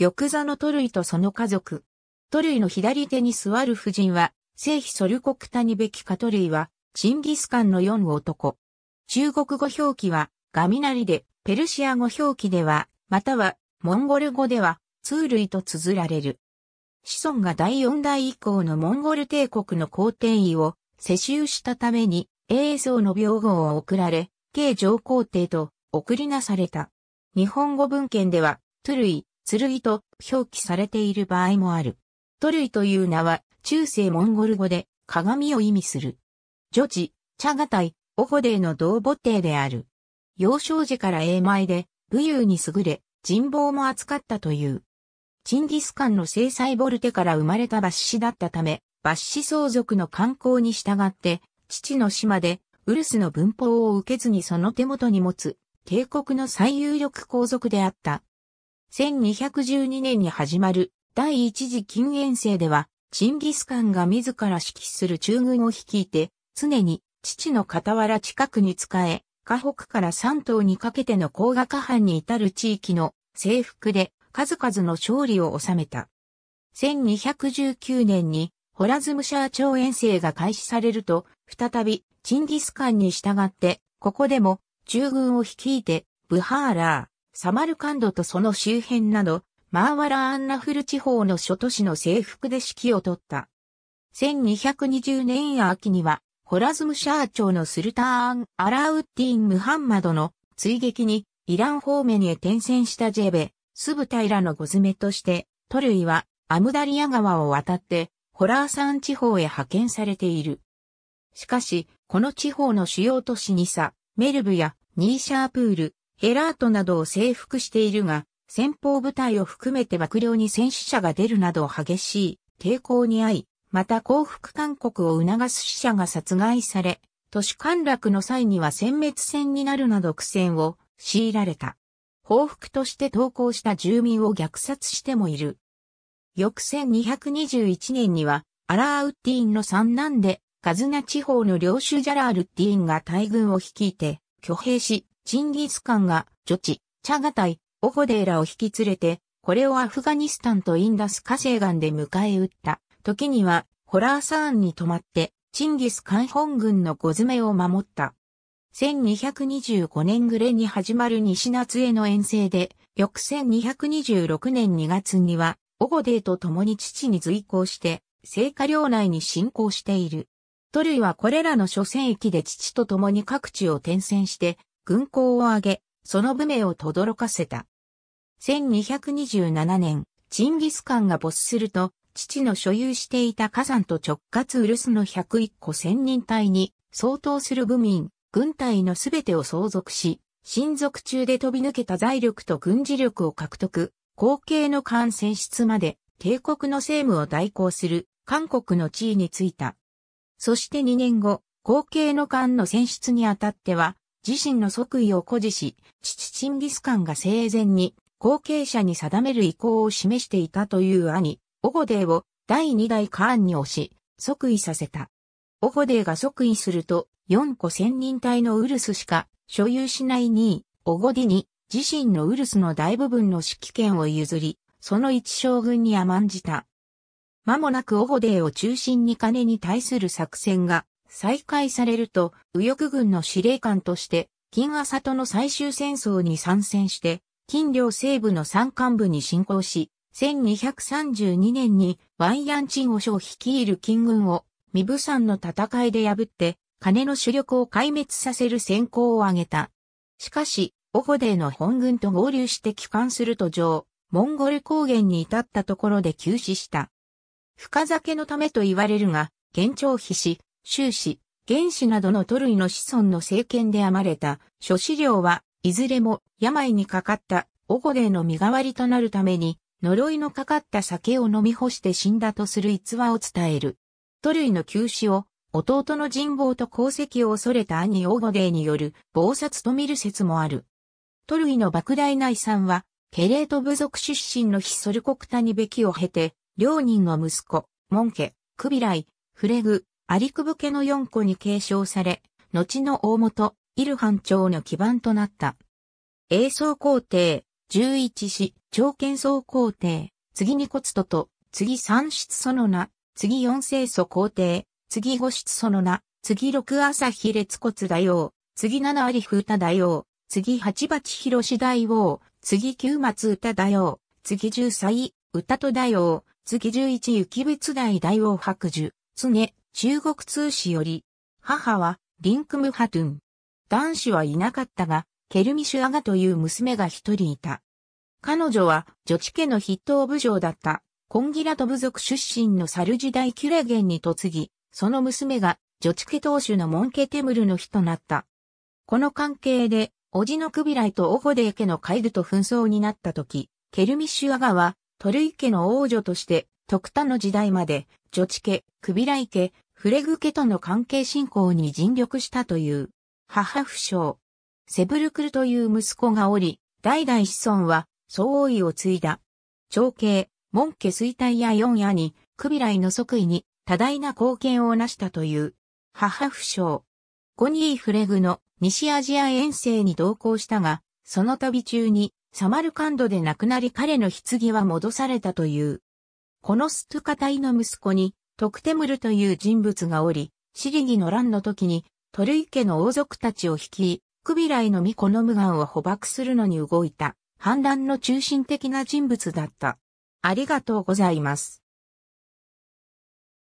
玉座のトルイとその家族。トルイの左手に座る夫人は、聖秘ソルコクタニベキカトルイは、チンギスカンの四男。中国語表記は、ガミナリで、ペルシア語表記では、または、モンゴル語では、ツールイと綴られる。子孫が第四代以降のモンゴル帝国の皇帝位を世襲したために、英像の病号を送られ、慶上皇帝と送りなされた。日本語文献では、トゥルイ、剣と表記されている場合もある。トルイという名は中世モンゴル語で鏡を意味する。女児、チャガタイ、オホデーの同母帝である。幼少時から英米で武勇に優れ、人望も扱ったという。チンギスカンの制裁ボルテから生まれた抜ッだったため、抜ッ相続の観光に従って、父の島でウルスの文法を受けずにその手元に持つ、帝国の最有力皇族であった。1212年に始まる第一次禁煙制では、チンギスカンが自ら指揮する中軍を率いて、常に父の傍ら近くに仕え、河北から山東にかけての高賀下藩に至る地域の征服で数々の勝利を収めた。1219年にホラズムシャー朝遠征が開始されると、再びチンギスカンに従って、ここでも中軍を率いてブハーラー、サマルカンドとその周辺など、マーワラ・アンナフル地方の諸都市の征服で指揮を取った。1220年秋には、ホラズムシャー朝のスルターン・アラウッディン・ムハンマドの追撃にイラン方面へ転戦したジェベ、スブタイラのご詰めとして、トルイはアムダリア川を渡ってホラー山地方へ派遣されている。しかし、この地方の主要都市ニサ、メルブやニーシャープール、ヘラートなどを征服しているが、先方部隊を含めて幕僚に戦死者が出るなど激しい抵抗に遭い、また降伏勧告を促す死者が殺害され、都市陥落の際には殲滅戦になるなど苦戦を強いられた。報復として投降した住民を虐殺してもいる。翌1221年には、アラーウッディーンの三男で、カズナ地方の領主ジャラールッディーンが大軍を率いて、挙兵し、チンギスカンが、ジョチチャガタイ、オホデーらを引き連れて、これをアフガニスタンとインダス火星岸で迎え撃った。時には、ホラーサーンに泊まって、チンギスカン本軍の小爪を守った。1225年暮れに始まる西夏への遠征で、翌1226年2月には、オゴデーと共に父に随行して、聖火領内に侵攻している。トルイはこれらの諸戦域で父と共に各地を転戦して、軍港を挙げ、その武名を轟かせた。1227年、チンギスカンが没すると、父の所有していた火山と直轄ウルスの101個千人隊に相当する部民、軍隊のすべてを相続し、親族中で飛び抜けた財力と軍事力を獲得、後継の艦船出まで帝国の政務を代行する韓国の地位についた。そして2年後、後継の艦の選出にあたっては、自身の即位を誇示し、父チンギスカンが生前に後継者に定める意向を示していたという兄、オゴデーを第2代カーンに押し、即位させた。オゴデーが即位すると、4個千人隊のウルスしか所有しない2位、オゴディに自身のウルスの大部分の指揮権を譲り、その一将軍に甘んじた。間もなくオゴデーを中心に金に対する作戦が再開されると、右翼軍の司令官として、金朝との最終戦争に参戦して、金領西部の山間部に侵攻し、1232年にワンヤンチンオショ率いる金軍を、ミブ山の戦いで破って、金の主力を壊滅させる先行を挙げた。しかし、オホデーの本軍と合流して帰還すると上、モンゴル高原に至ったところで急死した。深酒のためと言われるが、現状避し、終始、原始などの都類の子孫の政権で編まれた諸資料はいずれも病にかかったオゴデイの身代わりとなるために呪いのかかった酒を飲み干して死んだとする逸話を伝える。都類の急死を弟の人望と功績を恐れた兄オゴデイによる謀殺と見る説もある。都類の莫大な遺産はケレート部族出身のヒソルコクタにべきを経て、両人の息子、モンケ、クビライ、フレグ、アリクブ家の4個に継承され、後の大本、イルハン朝の基盤となった。英宗皇帝、十一子、朝剣宗皇帝、次二骨とと、次三室その名、次四聖祖皇帝、次五室その名、次六朝日列骨大王、次七有風太大王、次八八広志大王、次九松歌大王、次十歳、歌と大王、次十一雪仏大大王白樹、常、中国通史より、母はリンクムハトゥン。男子はいなかったが、ケルミシュアガという娘が一人いた。彼女は女チ家の筆頭部長だったコンギラト部族出身のサルジダイキュレゲンに嫁ぎ、その娘が女チ家当主のモンケテムルの日となった。この関係で、おじのクビライとオホデイ家のカイルと紛争になった時、ケルミシュアガはトルイ家の王女として、徳田の時代まで女地家、クビライ家、フレグ家との関係進行に尽力したという、母不詳。セブルクルという息子がおり、代々子孫は、総王位を継いだ。長兄、門家衰退や四夜に、クビライの即位に、多大な貢献を成したという、母不詳。ゴニー・フレグの西アジア遠征に同行したが、その旅中にサマルカンドで亡くなり彼の棺は戻されたという。このストカ隊の息子に、トクテムルという人物がおり、シリギの乱の時に、トルイ家の王族たちを率い、クビライの巫女の無ンを捕獲するのに動いた、反乱の中心的な人物だった。ありがとうございます。